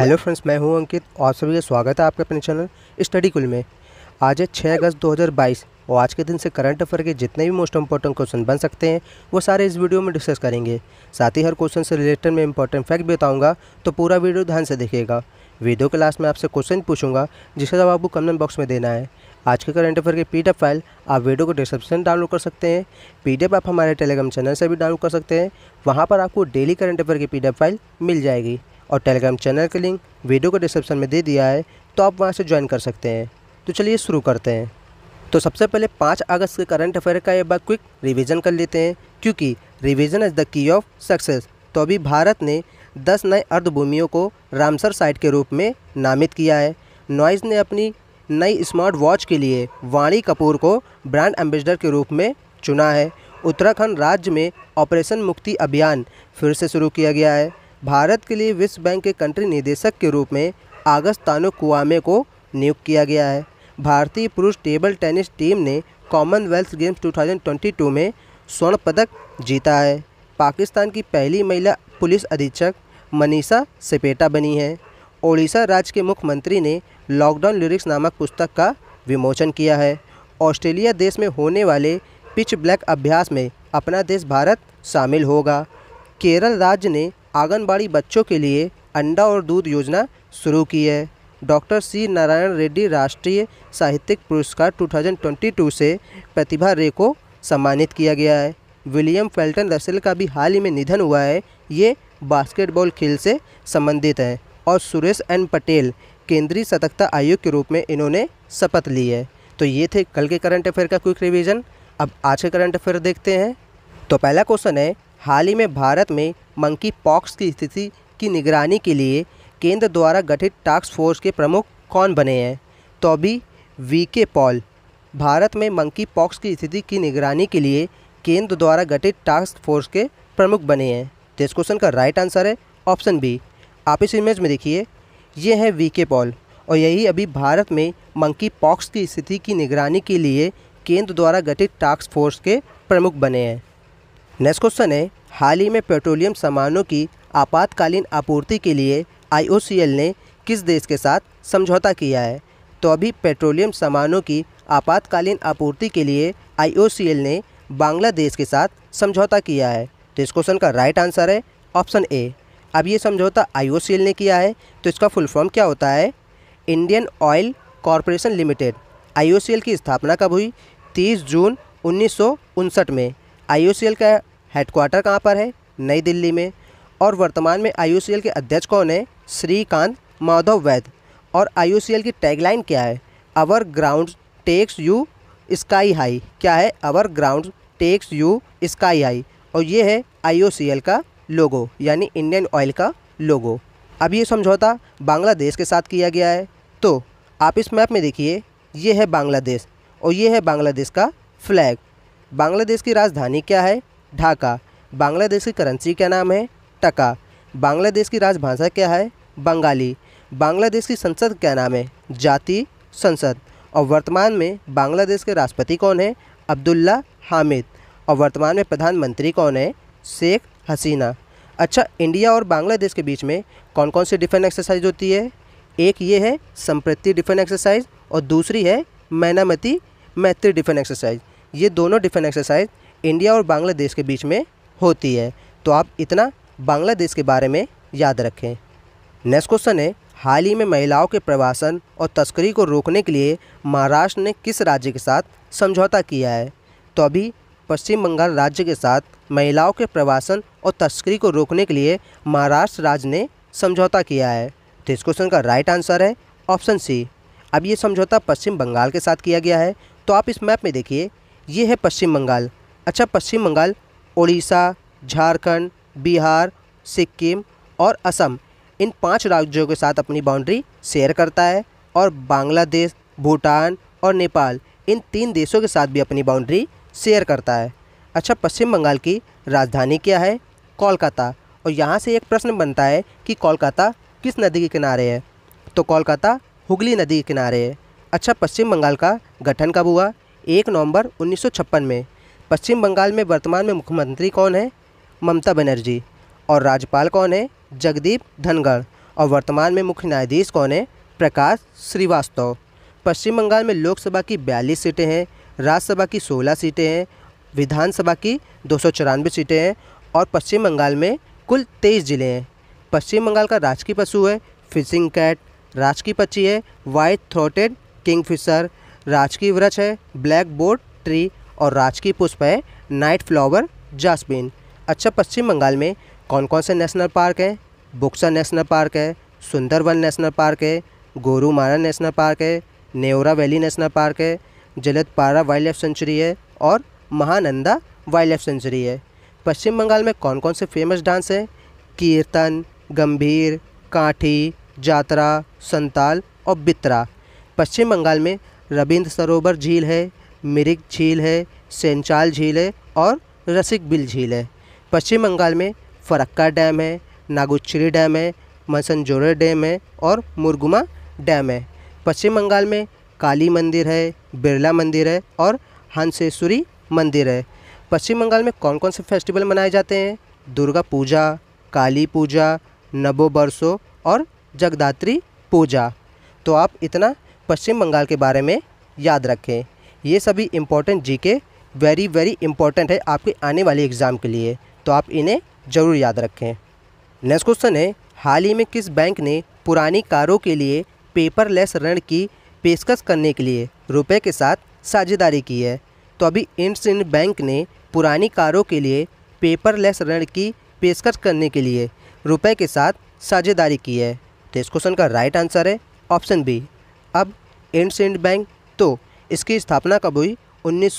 hello friends मैं हूं अंकित और सभी का स्वागत है आपके अपने चैनल स्टडी कुल में आज है 6 अगस्त 2022 और आज के दिन से करंट अफेयर के जितने भी मोस्ट इंपॉर्टेंट क्वेश्चन बन सकते हैं वो सारे इस वीडियो में डिस्कस करेंगे साथ ही हर क्वेश्चन से रिलेटेड मैं इंपॉर्टेंट फैक्ट भी बताऊँगा तो पूरा वीडियो ध्यान से देखिएगा वीडियो के लास्ट में आपसे क्वेश्चन पूछूंगा जिसका जवाब आपको कमेंट बॉक्स में देना है आज के करंट अफेयर के पी फाइल आप वीडियो को डिस्क्रिप्शन डाउनलोड कर सकते हैं पी आप हमारे टेलीग्राम चैनल से भी डाउनलोड कर सकते हैं वहाँ पर आपको डेली करंट अफेयर की पी फाइल मिल जाएगी और टेलीग्राम चैनल का लिंक वीडियो को डिस्क्रिप्शन में दे दिया है तो आप वहाँ से ज्वाइन कर सकते हैं तो चलिए शुरू करते हैं तो सबसे पहले पाँच अगस्त के करंट अफेयर का एक बार क्विक रिविज़न कर लेते हैं क्योंकि revision is the key of success तो अभी भारत ने दस नए अर्धभूमियों को रामसर साइट के रूप में नामित किया है नॉइज़ ने अपनी नई स्मार्ट वॉच के लिए वाणी कपूर को ब्रांड एम्बेसडर के रूप में चुना है उत्तराखंड राज्य में ऑपरेशन मुक्ति अभियान फिर से शुरू किया गया है भारत के लिए विश्व बैंक के कंट्री निदेशक के रूप में आगस्त तानो कुआमे को नियुक्त किया गया है भारतीय पुरुष टेबल टेनिस टीम ने कॉमनवेल्थ गेम्स 2022 में स्वर्ण पदक जीता है पाकिस्तान की पहली महिला पुलिस अधीक्षक मनीषा सेपेटा बनी है ओडिशा राज्य के मुख्यमंत्री ने लॉकडाउन लिरिक्स नामक पुस्तक का विमोचन किया है ऑस्ट्रेलिया देश में होने वाले पिच ब्लैक अभ्यास में अपना देश भारत शामिल होगा केरल राज्य ने आंगनबाड़ी बच्चों के लिए अंडा और दूध योजना शुरू की है डॉक्टर सी नारायण रेड्डी राष्ट्रीय साहित्यिक पुरस्कार 2022 से प्रतिभा रे को सम्मानित किया गया है विलियम फेल्टन रसेल का भी हाल ही में निधन हुआ है ये बास्केटबॉल खेल से संबंधित है और सुरेश एन पटेल केंद्रीय सतर्कता आयोग के रूप में इन्होंने शपथ ली है तो ये थे कल के करंट अफेयर का क्विक रिविजन अब आज के करंट अफेयर देखते हैं तो पहला क्वेश्चन है हाल ही में भारत में मंकी पॉक्स की स्थिति की निगरानी के लिए केंद्र द्वारा गठित टास्क फोर्स के प्रमुख कौन बने हैं तो भी वी के पॉल भारत में मंकी पॉक्स की स्थिति की निगरानी के लिए केंद्र द्वारा गठित टास्क फोर्स के प्रमुख बने हैं तो इस क्वेश्चन का राइट आंसर है ऑप्शन बी आप इस इमेज में देखिए ये है वी के पॉल और यही अभी भारत में मंकी पॉक्स की स्थिति की निगरानी के लिए केंद्र द्वारा गठित टास्क फोर्स के प्रमुख बने हैं नेक्स्ट क्वेश्चन है हाल ही में पेट्रोलियम सामानों की आपातकालीन आपूर्ति के लिए आईओसीएल ने किस देश के साथ समझौता किया है तो अभी पेट्रोलियम सामानों की आपातकालीन आपूर्ति के लिए आईओसीएल ने बांग्लादेश के साथ समझौता किया है तो इस क्वेश्चन का राइट आंसर है ऑप्शन ए अब ये समझौता आई ने किया है तो इसका फुल फॉर्म क्या होता है इंडियन ऑयल कॉरपोरेशन लिमिटेड आई की स्थापना कब हुई 30 जून उन्नीस में आई का हेडक्वार्टर कहाँ पर है नई दिल्ली में और वर्तमान में आई के अध्यक्ष कौन है श्रीकांत माधव वैद और आई की टैगलाइन क्या है our ground takes you sky high क्या है our ground takes you sky high और ये है आई का लोगो यानी इंडियन ऑयल का लोगो अब ये समझौता बांग्लादेश के साथ किया गया है तो आप इस मैप में देखिए ये है बांग्लादेश और ये है बांग्लादेश का फ्लैग बांग्लादेश की राजधानी क्या है ढाका बांग्लादेश की करेंसी क्या नाम है टका बांग्लादेश की राजभाषा क्या है बंगाली बांग्लादेश की संसद क्या नाम है जाति संसद और वर्तमान में बांग्लादेश के राष्ट्रपति कौन है अब्दुल्ला हामिद और वर्तमान में प्रधानमंत्री कौन है शेख हसीना अच्छा इंडिया और बांग्लादेश के बीच में कौन कौन सी डिफेंस एक्सरसाइज होती है एक ये है संप्रति डिफेंस एक्सरसाइज और दूसरी है मैनामती मैत्री डिफेंस एक्सरसाइज ये दोनों डिफेंस एक्सरसाइज इंडिया और बांग्लादेश के बीच में होती है तो आप इतना बांग्लादेश के बारे में याद रखें नेक्स्ट क्वेश्चन है हाल ही में महिलाओं के प्रवासन और तस्करी को रोकने के लिए महाराष्ट्र ने किस राज्य के साथ समझौता किया है तो अभी पश्चिम बंगाल राज्य के साथ महिलाओं के प्रवासन और तस्करी को रोकने के लिए महाराष्ट्र राज्य ने समझौता किया है तो इस क्वेश्चन का राइट आंसर है ऑप्शन सी अब ये समझौता पश्चिम बंगाल के साथ किया गया है तो आप इस मैप में देखिए ये है पश्चिम बंगाल अच्छा पश्चिम बंगाल उड़ीसा झारखंड बिहार सिक्किम और असम इन पांच राज्यों के साथ अपनी बाउंड्री शेयर करता है और बांग्लादेश भूटान और नेपाल इन तीन देशों के साथ भी अपनी बाउंड्री शेयर करता है अच्छा पश्चिम बंगाल की राजधानी क्या है कोलकाता और यहाँ से एक प्रश्न बनता है कि कोलकाता किस नदी के किनारे है तो कोलकाता हुगली नदी के किनारे है अच्छा पश्चिम बंगाल का गठन कब हुआ एक नवंबर 1956 में पश्चिम बंगाल में वर्तमान में मुख्यमंत्री कौन है ममता बनर्जी और राज्यपाल कौन है जगदीप धनगढ़ और वर्तमान में मुख्य न्यायाधीश कौन है प्रकाश श्रीवास्तव पश्चिम बंगाल में लोकसभा की बयालीस सीटें हैं राज्यसभा की सोलह सीटें हैं विधानसभा की दो सीटें हैं और पश्चिम बंगाल में कुल तेईस जिले हैं पश्चिम बंगाल का राजकीय पशु है फिशिंग कैट राजकीय पक्षी है वाइट थ्रोटेड किंगफिशर राजकीय वृक्ष है ब्लैक बोर्ड ट्री और राजकीय पुष्प है नाइट फ्लावर जासमिन अच्छा पश्चिम बंगाल में कौन कौन से नेशनल पार्क हैं बुक्सा नेशनल पार्क है सुंदरवन नेशनल पार्क है गोरूमारा नेशनल पार्क है नेवरा वैली नेशनल पार्क है जलतपारा वाइल्ड लाइफ सेंचुरी है और महानंदा वाइल्ड लाइफ सेंचुरी है पश्चिम बंगाल में कौन कौन से फेमस डांस हैं कीर्तन गंभीर काठी जातरा संताल और बित्रा पश्चिम बंगाल में रविंद्र सरोवर झील है मिरिक झील है सेंचाल झील है और रसिक बिल झील है पश्चिम बंगाल में फरक्का डैम है नागुचरी डैम है मसनजोर डैम है और मुरगुमा डैम है पश्चिम बंगाल में काली मंदिर है बिरला मंदिर है और हंसेश्वरी मंदिर है पश्चिम बंगाल में कौन कौन से फेस्टिवल मनाए जाते हैं दुर्गा पूजा काली पूजा नबो बरसो और जगदात्री पूजा तो आप इतना पश्चिम बंगाल के बारे में याद रखें ये सभी इम्पोर्टेंट के वेरी वेरी इंपॉर्टेंट है आपके आने वाले एग्ज़ाम के लिए तो आप इन्हें ज़रूर याद रखें नेक्स्ट क्वेश्चन है हाल ही में किस बैंक ने पुरानी कारों के लिए पेपरलेस ऋण की पेशकश करने के लिए रुपए के साथ साझेदारी की है तो अभी इंड बैंक ने पुरानी कारों के लिए पेपरलेस ऋण की पेशकश करने के लिए रुपए के साथ साझेदारी की है तो इस क्वेश्चन का राइट आंसर है ऑप्शन बी अब इंड बैंक तो इसकी स्थापना कब हुई उन्नीस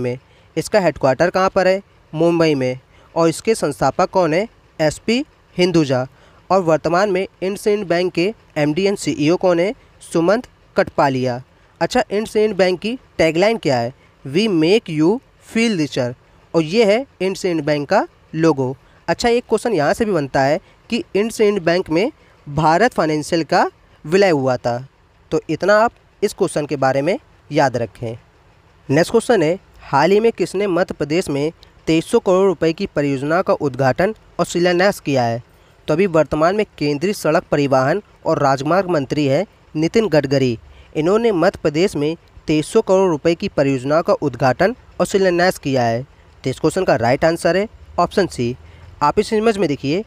में इसका हेडक्वार्टर कहाँ पर है मुंबई में और इसके संस्थापक कौन है एसपी हिंदुजा और वर्तमान में इंडसइंड बैंक के एमडी एंड सीईओ कौन है सुमंत कटपालिया अच्छा इंडसइंड बैंक की टैगलाइन क्या है we make you feel richer और ये है इंडसइंड बैंक का लोगो अच्छा एक क्वेश्चन यहाँ से भी बनता है कि इंडसइंड बैंक में भारत फाइनेंशियल का विलय हुआ था तो इतना आप इस क्वेश्चन के बारे में याद रखें नेक्स्ट क्वेश्चन है हाल ही में किसने मध्य प्रदेश में तेईस करोड़ रुपए की परियोजना का उद्घाटन और शिलान्यास किया है तो अभी वर्तमान में केंद्रीय सड़क परिवहन और राजमार्ग मंत्री है नितिन गडकरी इन्होंने मध्य प्रदेश में तेईस करोड़ रुपए की परियोजना का उद्घाटन और शिलान्यास किया है तो इस क्वेश्चन का राइट आंसर है ऑप्शन सी आप इस इमेज में देखिए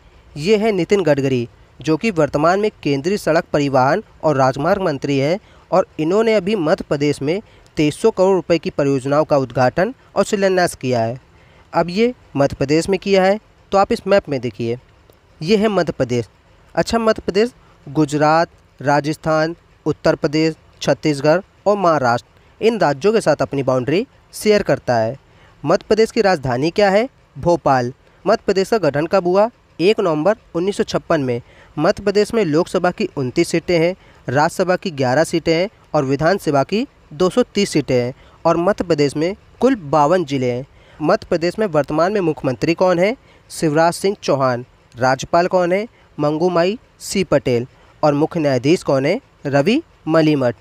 ये है नितिन गडकरी जो कि वर्तमान में केंद्रीय सड़क परिवहन और राजमार्ग मंत्री है और इन्होंने अभी मध्य प्रदेश में तेईस करोड़ रुपए की परियोजनाओं का उद्घाटन और शिलान्यास किया है अब ये मध्य प्रदेश में किया है तो आप इस मैप में देखिए ये है मध्य प्रदेश अच्छा मध्य प्रदेश गुजरात राजस्थान उत्तर प्रदेश छत्तीसगढ़ और महाराष्ट्र इन राज्यों के साथ अपनी बाउंड्री शेयर करता है मध्य प्रदेश की राजधानी क्या है भोपाल मध्य प्रदेश का गठन कब हुआ एक नवंबर 1956 में मध्य प्रदेश में लोकसभा की उनतीस सीटें हैं राज्यसभा की 11 सीटें हैं और विधानसभा की 230 सीटें हैं और मध्य प्रदेश में कुल बावन जिले हैं मध्य प्रदेश में वर्तमान में मुख्यमंत्री कौन है शिवराज सिंह चौहान राज्यपाल कौन है मंगूमाई सी पटेल और मुख्य न्यायाधीश कौन है रवि मलीमठ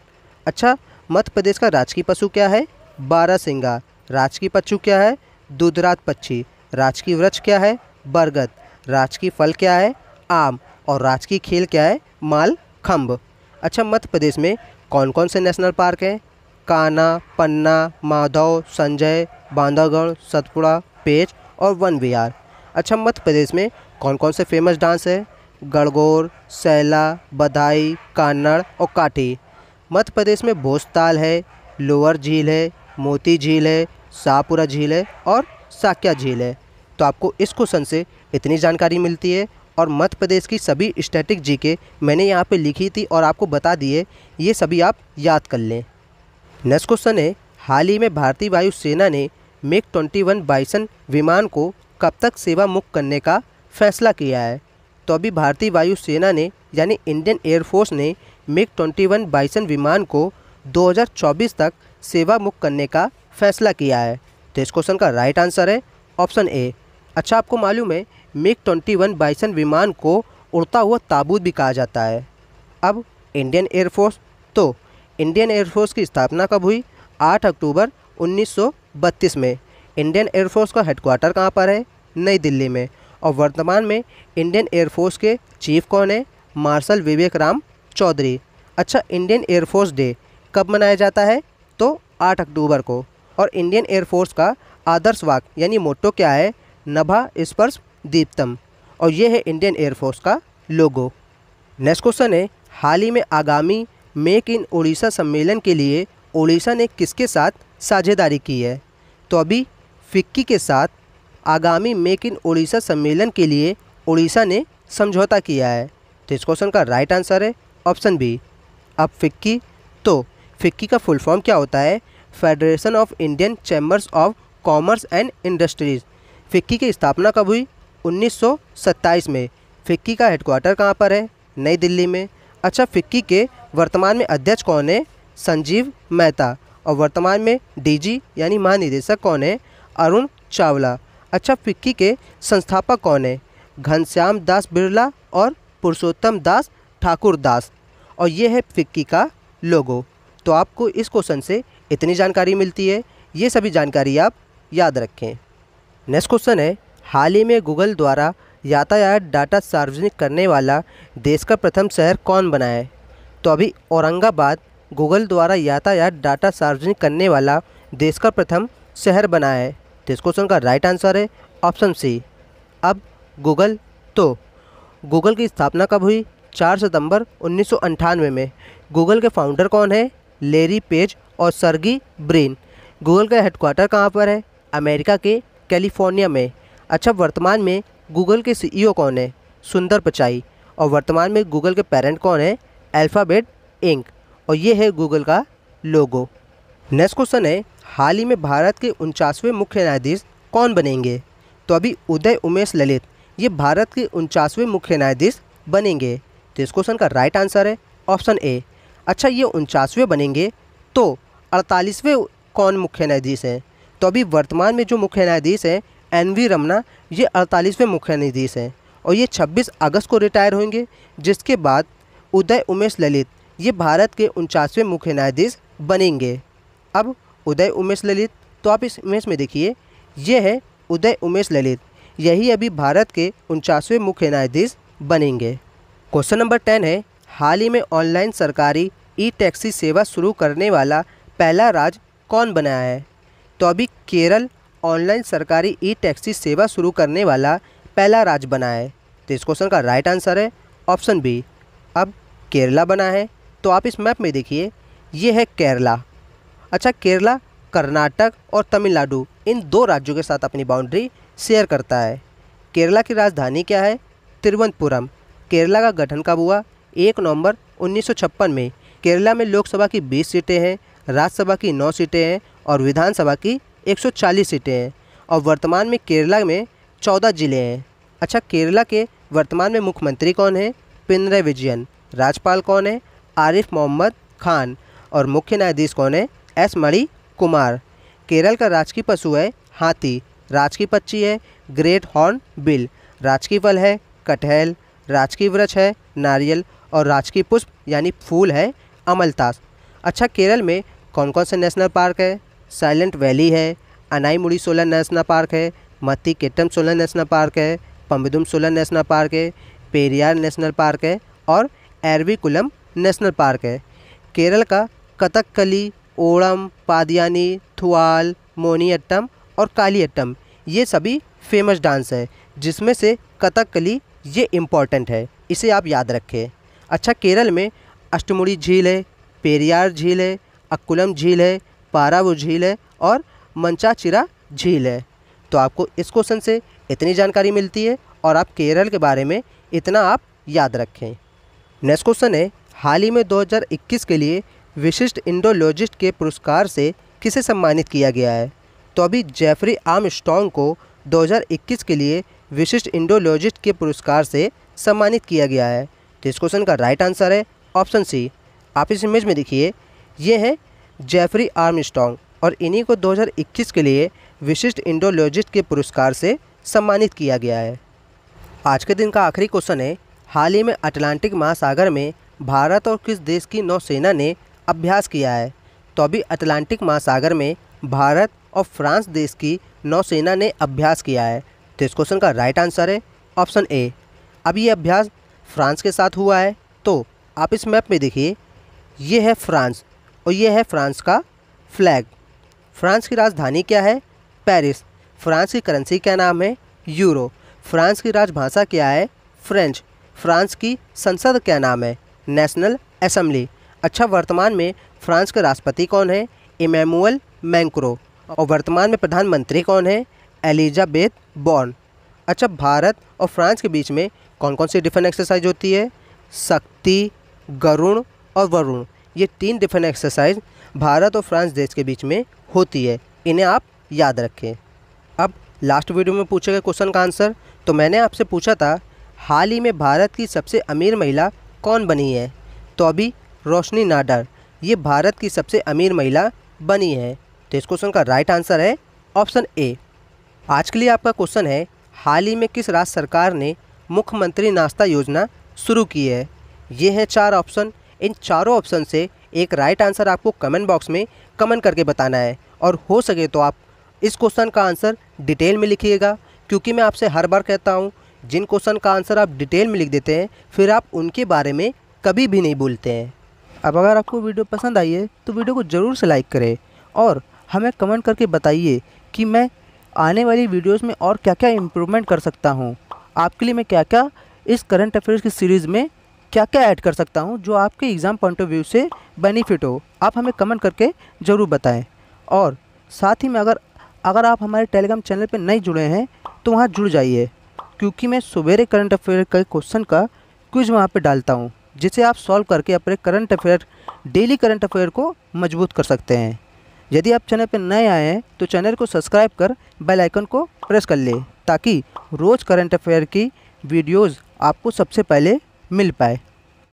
अच्छा मध्य प्रदेश का राजकीय पशु क्या है सिंगा राजकीय पशु क्या है दूधरात पक्षी राजकीय वृक्ष क्या है बरगद राजकीय फल क्या है आम और राजकीय खेल क्या है माल खम्भ अच्छा मध्य प्रदेश में कौन कौन से नेशनल पार्क हैं काना पन्ना माधव संजय बांधवगढ़ सतपुड़ा पेच और वन विहार अच्छा मध्य प्रदेश में कौन कौन से फेमस डांस है गड़गोर सैला बधाई कानड़ और काठी मध्य प्रदेश में भोजताल है लोअर झील है मोती झील है शाहपुरा झील है और साक्या झील है तो आपको इस क्वेश्चन से इतनी जानकारी मिलती है और मध्य प्रदेश की सभी स्टैटिक जीके मैंने यहाँ पे लिखी थी और आपको बता दिए ये सभी आप याद कर लें नेक्स्ट क्वेश्चन है हाल ही में भारतीय वायुसेना ने मेक ट्वेंटी वन बाइसन विमान को कब तक सेवा मुक्त करने का फैसला किया है तो अभी भारतीय वायुसेना ने यानी इंडियन एयरफोर्स ने मेक ट्वेंटी वन बाइसन विमान को चौबीस तक सेवा मुक्त करने का फैसला किया है तो इस क्वेश्चन का राइट आंसर है ऑप्शन ए अच्छा आपको मालूम है मिग ट्वेंटी वन बाइसन विमान को उड़ता हुआ ताबूत भी कहा जाता है अब इंडियन एयरफोर्स तो इंडियन एयरफोर्स की स्थापना कब हुई 8 अक्टूबर 1932 में इंडियन एयरफोर्स का हेडक्वार्टर कहाँ पर है नई दिल्ली में और वर्तमान में इंडियन एयरफोर्स के चीफ कौन है मार्शल विवेक राम चौधरी अच्छा इंडियन एयरफोर्स डे कब मनाया जाता है तो 8 अक्टूबर को और इंडियन एयरफोर्स का आदर्श वाक यानी मोटो क्या है नभा स्पर्श दीप्तम और यह है इंडियन एयरफोर्स का लोगो नेक्स्ट क्वेश्चन है हाल ही में आगामी मेक इन उड़ीसा सम्मेलन के लिए उड़ीसा ने किसके साथ साझेदारी की है तो अभी फिक्की के साथ आगामी मेक इन उड़ीसा सम्मेलन के लिए उड़ीसा ने समझौता किया है तो इस क्वेश्चन का राइट आंसर है ऑप्शन बी अब फिक्की तो फिक्की का फुल फॉर्म क्या होता है Federation of Indian Chambers of Commerce and Industries FICCI की स्थापना कब हुई 1927 में फिक्की का हेडक्वार्टर कहाँ पर है नई दिल्ली में अच्छा फिक्की के वर्तमान में अध्यक्ष कौन है संजीव मेहता और वर्तमान में डीजी यानी महानिदेशक कौन है अरुण चावला अच्छा फिक्की के संस्थापक कौन है घनश्याम दास बिरला और पुरुषोत्तम दास ठाकुर दास और ये है फिक्की का लोगो तो आपको इस क्वेश्चन से इतनी जानकारी मिलती है ये सभी जानकारी आप याद रखें नेक्स्ट क्वेश्चन है हाल ही में गूगल द्वारा यातायात डाटा सार्वजनिक करने वाला देश का प्रथम शहर कौन बना है तो अभी औरंगाबाद गूगल द्वारा यातायात डाटा सार्वजनिक करने वाला देश का प्रथम शहर बना है तो इस क्वेश्चन का राइट आंसर है ऑप्शन सी अब गूगल तो गूगल की स्थापना कब हुई चार सितंबर उन्नीस में गूगल के फाउंडर कौन है लेरी पेज और सर्गी ब्रीन गूगल का हेडक्वार्टर कहाँ पर है अमेरिका के कैलिफोर्निया में अच्छा वर्तमान में गूगल के सीईओ e कौन है सुंदर पचाई और वर्तमान में गूगल के पेरेंट कौन है अल्फ़ाबेट इंक और ये है गूगल का लोगो नेक्स्ट क्वेश्चन है हाल ही में भारत के उनचासवें मुख्य न्यायाधीश कौन बनेंगे तो अभी उदय उमेश ललित ये भारत के उनचासवें मुख्य न्यायाधीश बनेंगे तो इस क्वेश्चन का राइट आंसर है ऑप्शन ए अच्छा ये उनचासवें बनेंगे तो अड़तालीसवें कौन मुख्य न्यायाधीश हैं तो अभी वर्तमान में जो मुख्य न्यायाधीश हैं एन वी रमना ये अड़तालीसवें मुख्य न्यायाधीश हैं और ये 26 अगस्त को रिटायर होंगे जिसके बाद उदय उमेश ललित ये भारत के उनचासवें मुख्य न्यायाधीश बनेंगे अब उदय उमेश ललित तो आप इस इमेज में देखिए ये है उदय उमेश ललित यही अभी भारत के उनचासवें मुख्य न्यायाधीश बनेंगे क्वेश्चन नंबर टेन है हाल ही में ऑनलाइन सरकारी ई टैक्सी सेवा शुरू करने वाला पहला राज्य कौन बनाया है तो अभी केरल ऑनलाइन सरकारी ई टैक्सी सेवा शुरू करने वाला पहला राज्य बना है तो इस क्वेश्चन का राइट आंसर है ऑप्शन बी अब केरला बना है तो आप इस मैप में देखिए ये है केरला अच्छा केरला कर्नाटक और तमिलनाडु इन दो राज्यों के साथ अपनी बाउंड्री शेयर करता है केरला की राजधानी क्या है तिरुवनंतपुरम केरला का गठन कब हुआ एक नवंबर 1956 में केरला में लोकसभा की 20 सीटें हैं राज्यसभा की 9 सीटें हैं और विधानसभा की 140 सीटें हैं और वर्तमान में केरला में 14 ज़िले हैं अच्छा केरला के वर्तमान में मुख्यमंत्री कौन है पिनरे विजयन राज्यपाल कौन है आरिफ मोहम्मद खान और मुख्य न्यायाधीश कौन है एस मणि कुमार केरल का राजकीय पशु है हाथी राजकीय पक्षी है ग्रेट हॉर्न बिल राजकीय फल है कटहल राजकीय वृक्ष है नारियल और राजकीय पुष्प यानी फूल है अमलतास अच्छा केरल में कौन कौन से नेशनल पार्क है साइलेंट वैली है अनाईमुड़ी सोलर नेशनल पार्क है मत्ती केटम सोलर नेशनल पार्क है पम्बदुम सोलर नेशनल पार्क है पेरियार नेशनल पार्क है और एरविकुलम नेशनल पार्क है केरल का कथकली ओणम पादियानी थुआल मोनीअट्टम और कालीअट्टम ये सभी फेमस डांस है जिसमें से कथकली ये इम्पॉर्टेंट है इसे आप याद रखें अच्छा केरल में अष्टमुड़ी झील है पेरियार झील है अक्कुलम झील है पारावू झील है और मंचाचिरा झील है तो आपको इस क्वेश्चन से इतनी जानकारी मिलती है और आप केरल के बारे में इतना आप याद रखें नेक्स्ट क्वेश्चन है हाल ही में 2021 के लिए विशिष्ट इंडोलॉजिस्ट के पुरस्कार से किसे सम्मानित किया गया है तो अभी जेफरी आर्म को 2021 के लिए विशिष्ट इंडोलॉजिस्ट के पुरस्कार से सम्मानित किया गया है तो इस क्वेश्चन का राइट आंसर है ऑप्शन सी आप इस इमेज में देखिए ये है जेफरी आर्मस्टोंग और इन्हीं को 2021 के लिए विशिष्ट इंडोलॉजिस्ट के पुरस्कार से सम्मानित किया गया है आज के दिन का आखिरी क्वेश्चन है हाल ही में अटलांटिक महासागर में भारत और किस देश की नौसेना ने अभ्यास किया है तो अभी अटलांटिक महासागर में भारत और फ्रांस देश की नौसेना ने अभ्यास किया है तो इस क्वेश्चन का राइट आंसर है ऑप्शन ए अब ये अभ्यास फ्रांस के साथ हुआ है तो आप इस मैप में देखिए ये है फ्रांस और ये है फ्रांस का फ्लैग फ्रांस की राजधानी क्या है पेरिस फ्रांस की करेंसी क्या नाम है यूरो फ्रांस की राजभाषा क्या है फ्रेंच फ्रांस की संसद क्या नाम है नेशनल असम्बली अच्छा वर्तमान में फ्रांस के राष्ट्रपति कौन है इमैमुअल मैंक्रो और वर्तमान में प्रधानमंत्री कौन है एलिजाबेथ बॉर्न अच्छा भारत और फ्रांस के बीच में कौन कौन सी डिफरेंट एक्सरसाइज होती है शक्ति गरुण और वरुण ये तीन डिफेंस एक्सरसाइज भारत और फ्रांस देश के बीच में होती है इन्हें आप याद रखें अब लास्ट वीडियो में पूछे गए क्वेश्चन का आंसर तो मैंने आपसे पूछा था हाल ही में भारत की सबसे अमीर महिला कौन बनी है तो अभी रोशनी नाडर ये भारत की सबसे अमीर महिला बनी है तो इस क्वेश्चन का राइट आंसर है ऑप्शन ए आज के लिए आपका क्वेश्चन है हाल ही में किस राज्य सरकार ने मुख्यमंत्री नाश्ता योजना शुरू की है ये हैं चार ऑप्शन इन चारों ऑप्शन से एक राइट आंसर आपको कमेंट बॉक्स में कमेंट करके बताना है और हो सके तो आप इस क्वेश्चन का आंसर डिटेल में लिखिएगा क्योंकि मैं आपसे हर बार कहता हूँ जिन क्वेश्चन का आंसर आप डिटेल में लिख देते हैं फिर आप उनके बारे में कभी भी नहीं बोलते हैं अब अगर आपको वीडियो पसंद आई है तो वीडियो को ज़रूर से लाइक करें और हमें कमेंट करके बताइए कि मैं आने वाली वीडियोस में और क्या क्या इम्प्रूवमेंट कर सकता हूँ आपके लिए मैं क्या क्या इस करंट अफेयर्स की सीरीज़ में क्या क्या ऐड कर सकता हूँ जो आपके एग्ज़ाम पॉइंट ऑफ व्यू से बेनिफिट हो आप हमें कमेंट करके ज़रूर बताएं और साथ ही में अगर अगर आप हमारे टेलीग्राम चैनल पर नहीं जुड़े हैं तो वहाँ जुड़ जाइए क्योंकि मैं सवेरे करंट अफेयर के क्वेश्चन का क्विज वहाँ पर डालता हूँ जिसे आप सॉल्व करके अपने current affair daily current affair को मजबूत कर सकते हैं यदि आप चैनल पर नए आए हैं तो चैनल को सब्सक्राइब कर बेल आइकन को प्रेस कर लें ताकि रोज़ करंट अफेयर की वीडियोस आपको सबसे पहले मिल पाए